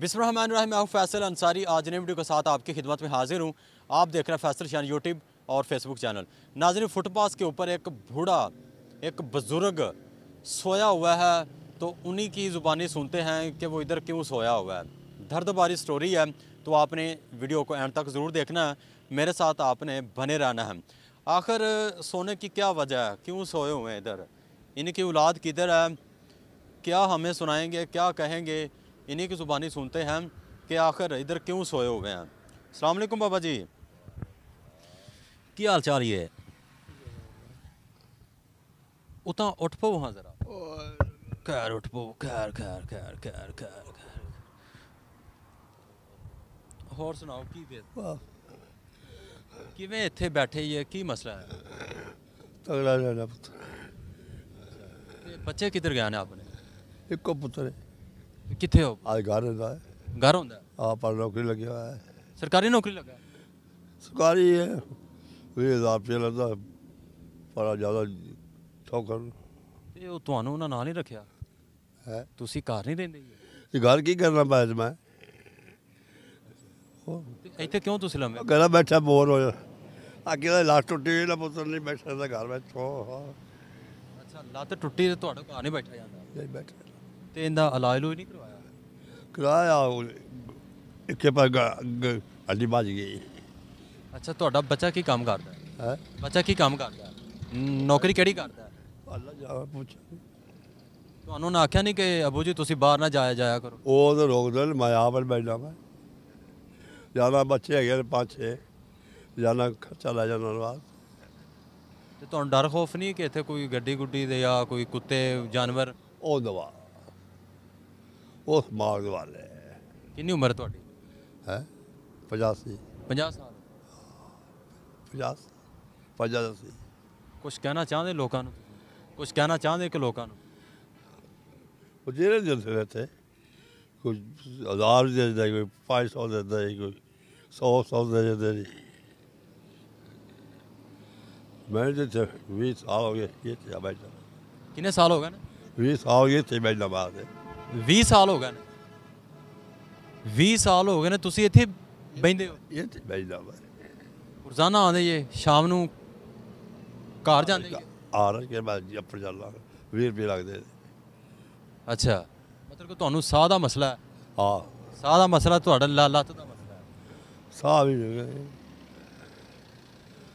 बिसमान फैसल अंसारी आज नई वीडियो के साथ आपकी खिदमत में हाजिर हूँ आप देख रहे हैं फैसल शान यूट्यूब और फेसबुक चैनल नाजन फुटपाथ के ऊपर एक बूढ़ा एक बुज़ुर्ग सोया हुआ है तो उन्हीं की ज़ुबानी सुनते हैं कि वो इधर क्यों सोया हुआ है दर्द भारी स्टोरी है तो आपने वीडियो को एंड तक ज़रूर देखना है मेरे साथ आपने बने रहना है आखिर सोने की क्या वजह है क्यों सोए हुए हैं इधर इनकी औलाद किधर है क्या हमें सुनाएंगे क्या कहेंगे इन्हीं की ज़ुबानी सुनते हैं कि आखिर इधर क्यों सोए हुए हैं अलमैकम बाबा जी की हाल चाल ये उतना उठ पो वहाँ ज़रा खैर उठ पो खैर खैर खैर खैर खैर खैर होर सुनाओ की कि मैं इतने बैठे ही है की मसला है तगड़ा पुत्र बच्चे किधर गए आपने एक पुत्र है ਕਿੱਥੇ ਹੋ ਅੱਜ ਘਰ ਹੁੰਦਾ ਹੈ ਘਰ ਹੁੰਦਾ ਆ ਪਰ ਨੌਕਰੀ ਲੱਗਿਆ ਹੋਇਆ ਹੈ ਸਰਕਾਰੀ ਨੌਕਰੀ ਲੱਗਾ ਹੈ। ਸਰਕਾਰੀ ਹੈ ਵੀਹ ਹਜ਼ਾਰ ਰੁਪਏ ਲੈਂਦਾ ਪਰ ਜ਼ਿਆਦਾ ਠੋਕਰ ਤੇ ਉਹ ਤੁਹਾਨੂੰ ਉਹਨਾਂ ਨਾਲ ਹੀ ਰੱਖਿਆ ਹੈ ਤੁਸੀਂ ਘਰ ਨਹੀਂ ਰਹਿੰਦੇ ਜੀ? ਇਹ ਘਰ ਕੀ ਕਰਨਾ ਪਾਇਆ ਜੀ ਮੈਂ ਇੱਥੇ ਕਿਉਂ ਤੁਸੀਂ ਲੰਮੇ ਕਹਿੰਦਾ ਬੈਠਾ ਬੋਰ ਹੋ ਜਾ ਅੱਗੇ ਦਾ ਲੱਤ ਟੁੱਟੀ ਹੋਈ ਨਾ ਪੁੱਤਰ ਨਹੀਂ ਬੈਠਾ ਦਾ ਘਰ ਵਿੱਚ ਹੋ ਅੱਛਾ ਲੱਤ ਟੁੱਟੀ ਤੇ ਤੁਹਾਡਾ ਘਰ ਨਹੀਂ ਬੈਠਾ ਜਾਂਦਾ ਨਹੀਂ ਬੈਠਾ ਤੇ ਇਹਦਾ ਇਲਾਜ ਲੋ ਨਹੀਂ ਕਰਵਾਇਆ ਕਰਾਇਆ ਇੱਕੇ ਪਰ ਅੱਡੀ ਬਾਜ ਗਈ ਅੱਛਾ ਤੁਹਾਡਾ ਬੱਚਾ ਕੀ ਕੰਮ ਕਰਦਾ ਹੈ ਬੱਚਾ ਕੀ ਕੰਮ ਕਰਦਾ ਹੈ? ਨੌਕਰੀ ਕਿਹੜੀ ਕਰਦਾ ਹੈ? ਅੱਲਾ ਜਾ ਪੁੱਛ ਤੁਹਾਨੂੰ ਨਾ ਆਖਿਆ ਨਹੀਂ ਕਿ ਅਬੂ ਜੀ ਤੁਸੀਂ ਬਾਹਰ ਨਾ ਜਾਇਆ ਜਾਇਆ ਕਰੋ ਉਹ ਤਾਂ ਰੋਕਦੇ ਨੇ ਮੈਂ ਆਪ ਬੈਠਾ ਮੈਂ ਜਿਆਦਾ ਬੱਚੇ ਹੈਗੇ ਨੇ ਪੰਜ ਛੇ ਜਾਨਾ ਖਰਚਾ ਲੈ ਜਾਣਾ ਨਾਲ ਤੇ ਤੁਹਾਨੂੰ ਡਰ ਖੋਫ ਨਹੀਂ ਕਿ ਇੱਥੇ ਕੋਈ ਗੱਡੀ ਗੁੱਡੀ ਦੇ ਜਾਂ ਕੋਈ ਕੁੱਤੇ ਜਾਨਵਰ ਉਹ ਦਵਾ ਉਹ ਸਮਾਜ ਵਾਲੇ ਹੈ। ਕਿੰਨੀ ਉਮਰ ਹੈ ਤੁਹਾਡੀ ਹੈ 85 50 ਸਾਲ 50 85 ਕੁਝ ਕਹਿਣਾ ਚਾਹੁੰਦੇ ਲੋਕਾਂ ਨੂੰ ਕੁਝ ਕਹਿਣਾ ਚਾਹੁੰਦੇ ਕਿ ਲੋਕਾਂ ਨੂੰ ਉਹ ਜਿਹੜੇ ਜਲਸੇ ਰਹਤੇ ਕੋਈ ਹਜ਼ਾਰ ਦੇ ਦਿੰਦਾ ਕੋਈ 500 ਦੇ ਦਿੰਦਾ ਜੀ, ਕੋਈ 100 100 ਦੇ ਦਿੰਦਾ ਜੀ ਮੈਂ ਜਿੱਥੇ 20 ਸਾਲ ਹੋ ਗਏ ਇੱਥੇ ਬੈਠਾ कितने साल हो गए ना 20 ਸਾਲ ਹੋ ਗਏ ਇੱਥੇ ਬੈਠਾ ਬਾਅਦ 20 ਸਾਲ ਹੋ ਗਏ ਨੇ 20 ਸਾਲ ਹੋ ਗਏ ਨੇ ਤੁਸੀਂ ਇੱਥੇ ਬੈਂਦੇ ਹੋ ਇੱਥੇ ਬੈਜਦਾ ਵਾ ਰੋਜ਼ਾਨਾ ਆਉਂਦੇ ਜੇ ਸ਼ਾਮ ਨੂੰ ਘਰ ਜਾਂਦੇ ਆ ਰਹੇ ਕੇ ਬਾਅਦ ਜੀ ਉੱਪਰ ਚੱਲਾਂ ਵੀਰ ਵੀ ਲੱਗਦੇ ਅੱਛਾ ਮਤਲਬ ਕਿ ਤੁਹਾਨੂੰ ਸਾਹ ਦਾ ਮਸਲਾ ਹੈ ਆ ਸਾਹ ਦਾ ਮਸਲਾ ਤੁਹਾਡਾ ਲੱਤ ਦਾ ਮਸਲਾ ਹੈ ਸਾਹ ਵੀ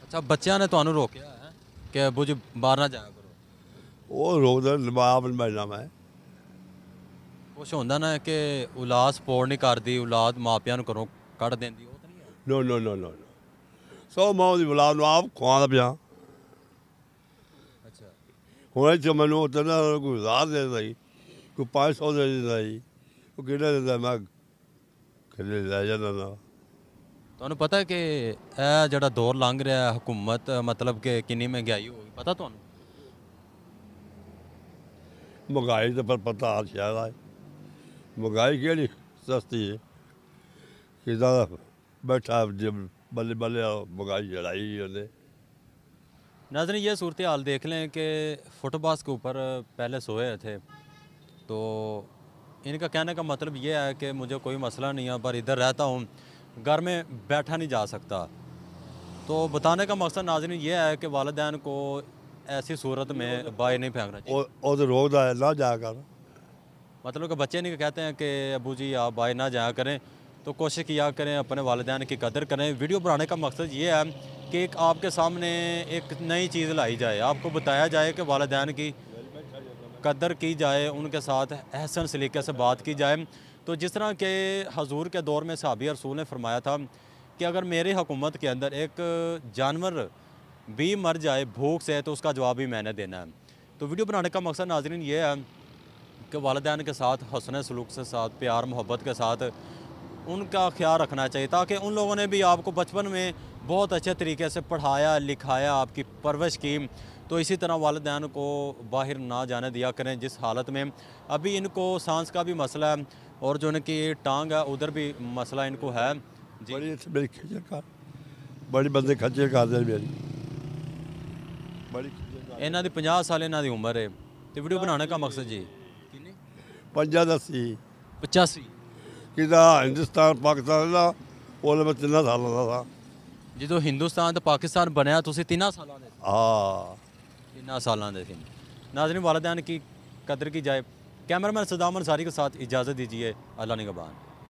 ਅੱਛਾ ਬੱਚਿਆਂ ਨੇ ਤੁਹਾਨੂੰ ਰੋਕਿਆ ਹੈ ਕਿ ਬੁਝ ਬਾਹਰ ਨਾ ਜਾਇਆ ਕਰੋ ਉਹ ਰੋਕਦਾ ਦਾ ਮੈਂ ਜਾਣਾ ਮੈਂ ਕੁਝ ਹੁੰਦਾ ਨਾ ਕਿ ਔਲਾਦ ਸਪੋਰਟ ਨਹੀਂ ਕਰਦੀ ਔਲਾਦ ਮਾਪਿਆਂ ਨੂੰ ਘਰੋਂ ਕੱਢ ਦਿੰਦੀ ਉਹ ਤਾਂ ਨਹੀਂ ਹੈ ਨੋ ਨੋ ਨੋ ਨੋ ਸੋ ਮਾਂ ਦੀ ਔਲਾਦ ਨੂੰ ਆਪ ਖਵਾਉਂਦਾ ਪਿਆ ਅੱਛਾ ਹੁਣ ਜੇ ਮੈਨੂੰ ਉਹ ਨਾ ਕੋਈ ਹਜ਼ਾਰ ਦੇ ਦਿੰਦਾ ਕੋਈ 500 ਦੇ ਦੇ ਜੀ ਉਹ ਕਿਹੜਾ ਦਿੰਦਾ ਮੈਂ ਕਿਹੜੇ ਲੈ ਜਾਂਦਾ ਨਾ ਤੁਹਾਨੂੰ ਪਤਾ ਕਿ ਇਹ ਜਿਹੜਾ ਦੌਰ ਲੰਘ ਰਿਹਾ ਹਕੂਮਤ ਮਤਲਬ ਕਿ ਕਿੰਨੀ ਮਹਿੰਗਾਈ ਹੋ ਗਈ ਪਤਾ ਤੁਹਾਨੂੰ ਮਹਿੰਗਾਈ ਦਾ ਪਰ ਪਤਾ ਆ ਸ਼ਾਇਦ ਆ महंगाई केड़ी सस्ती है कि बैठा बल्ले बल्ले महंगाई चढ़ाई उन्हें नाजन ये सूरत हाल देख लें कि फुटपाथ के ऊपर पहले सोए थे तो इनका कहने का मतलब ये है कि मुझे कोई मसला नहीं है पर इधर रहता हूँ घर में बैठा नहीं जा सकता तो बताने का मकसद नाजरी ये है कि वालदेन को ऐसी सूरत में बाहर नहीं फेंकना चाहिए और, और रोकता है ना जाकर मतलब कि बच्चे नहीं कहते हैं कि अबू जी आप बाहर ना जाया करें तो कोशिश किया करें अपने वालदान की कदर करें वीडियो बनाने का मकसद ये है कि एक आपके सामने एक नई चीज़ लाई जाए आपको बताया जाए कि वालदान की कदर की जाए उनके साथ अहसन सलीके से बात की जाए तो जिस तरह के हजूर के दौर में सहाबी रसूल ने फरमाया था कि अगर मेरी हुकूमत के अंदर एक जानवर भी मर जाए भूख से तो उसका जवाब भी मैंने देना है तो वीडियो बनाने का मकसद नाजरीन ये है के वालदान के साथ हसन सलूक के साथ प्यार मोहब्बत के साथ उनका ख्याल रखना चाहिए ताकि उन लोगों ने भी आपको बचपन में बहुत अच्छे तरीके से पढ़ाया लिखाया आपकी परवरिश की तो इसी तरह वालदान को बाहर ना जाने दिया करें जिस हालत में अभी इनको सांस का भी मसला है और जो इनकी टांग है उधर भी मसला इनको है बड़ी मेरी बड़ी बंदे खजर का इन्हों की पाँह साल इन्हों की उम्र है तो वीडियो बनाने का मकसद जी ਪੰਜਾ 85 ਕਿਦਾ ਹਿੰਦੁਸਤਾਨ ਪਾਕਿਸਤਾਨ ਦਾ ਉਹਦੇ ਵਿੱਚ ਤਿੰਨਾਂ ਸਾਲਾਂ ਦਾ ਜਦੋਂ ਹਿੰਦੁਸਤਾਨ ਤੇ ਪਾਕਿਸਤਾਨ ਬਣਿਆ ਤੁਸੀਂ ਤਿੰਨਾਂ ਸਾਲਾਂ ਦੇ ਆ ਤਿੰਨਾਂ ਸਾਲਾਂ ਦੇ ਸੀ नाजरीन वालदान ਕੀ ਕਦਰ ਕੀ जाए ਕੈਮਰਾਮੈਨ ਸਦਾਮਨ ਸਾਰੀ ਕੋ ਸਾਥ ਇਜਾਜ਼ਤ दीजिए ਅੱਲਾ ਨਿਗਬਾਨ